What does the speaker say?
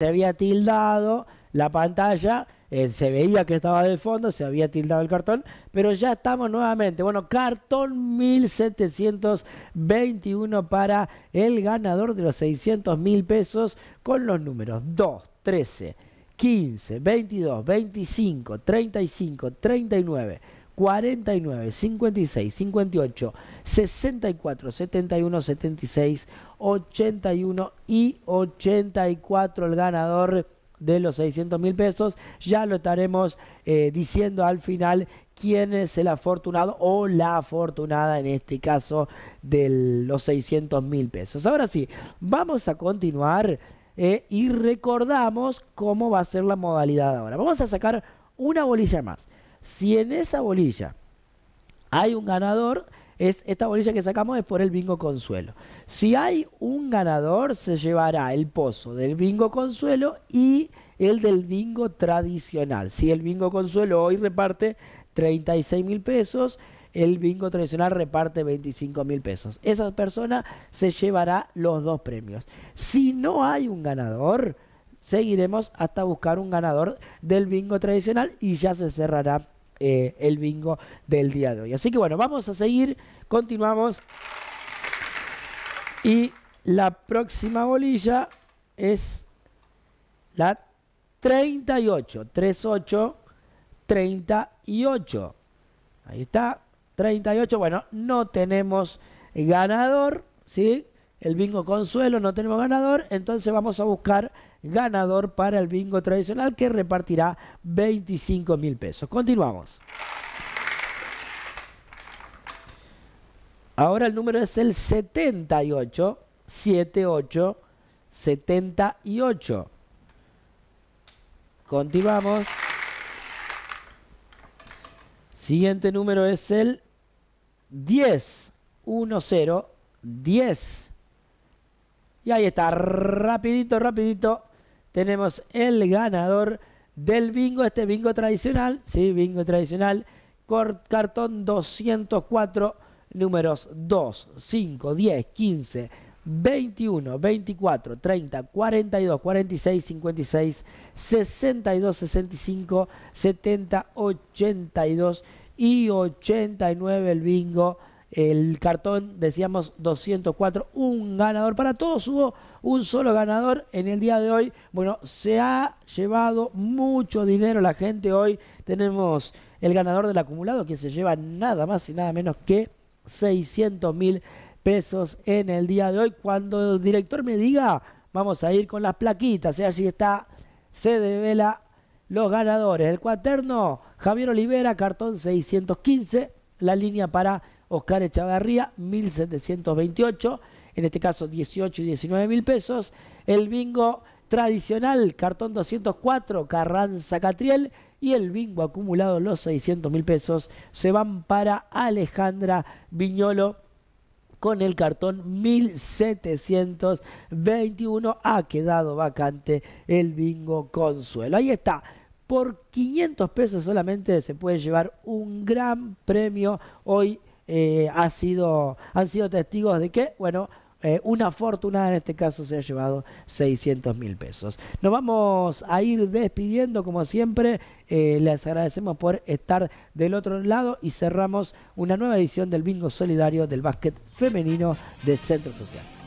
se había tildado la pantalla, eh, se veía que estaba de fondo, se había tildado el cartón, pero ya estamos nuevamente. Bueno, cartón 1721 para el ganador de los 600 mil pesos con los números 2, 13, 15, 22, 25, 35, 39. 49, 56, 58, 64, 71, 76, 81 y 84 el ganador de los 600 mil pesos. Ya lo estaremos eh, diciendo al final quién es el afortunado o la afortunada en este caso de los 600 mil pesos. Ahora sí, vamos a continuar eh, y recordamos cómo va a ser la modalidad ahora. Vamos a sacar una bolilla más. Si en esa bolilla hay un ganador, es esta bolilla que sacamos es por el bingo consuelo. Si hay un ganador, se llevará el pozo del bingo consuelo y el del bingo tradicional. Si el bingo consuelo hoy reparte 36 mil pesos, el bingo tradicional reparte 25 mil pesos. Esa persona se llevará los dos premios. Si no hay un ganador, seguiremos hasta buscar un ganador del bingo tradicional y ya se cerrará eh, el bingo del día de hoy. Así que bueno, vamos a seguir, continuamos. Y la próxima bolilla es la 38, 38, 38. Ahí está, 38. Bueno, no tenemos ganador, ¿sí? El bingo consuelo, no tenemos ganador, entonces vamos a buscar ganador para el bingo tradicional que repartirá 25 mil pesos. Continuamos. Ahora el número es el 78 78 78. Continuamos. Siguiente número es el 10 10 10. Y ahí está, rapidito, rapidito tenemos el ganador del bingo, este bingo tradicional, sí, bingo tradicional, cartón 204, números 2, 5, 10, 15, 21, 24, 30, 42, 46, 56, 62, 65, 70, 82 y 89 el bingo el cartón, decíamos, 204, un ganador para todos. Hubo un solo ganador en el día de hoy. Bueno, se ha llevado mucho dinero la gente hoy. Tenemos el ganador del acumulado que se lleva nada más y nada menos que 600 mil pesos en el día de hoy. Cuando el director me diga, vamos a ir con las plaquitas. y ¿eh? Allí está, se devela los ganadores. El cuaterno, Javier Olivera, cartón 615, la línea para Oscar Echavarría, 1728, en este caso 18 y 19 mil pesos. El bingo tradicional, cartón 204, Carranza Catriel. Y el bingo acumulado, los 600 mil pesos, se van para Alejandra Viñolo con el cartón 1721. Ha quedado vacante el bingo consuelo. Ahí está. Por 500 pesos solamente se puede llevar un gran premio hoy eh, ha sido, han sido testigos de que, bueno, eh, una fortuna en este caso se ha llevado 600 mil pesos. Nos vamos a ir despidiendo como siempre. Eh, les agradecemos por estar del otro lado y cerramos una nueva edición del Bingo Solidario del Básquet Femenino de Centro Social.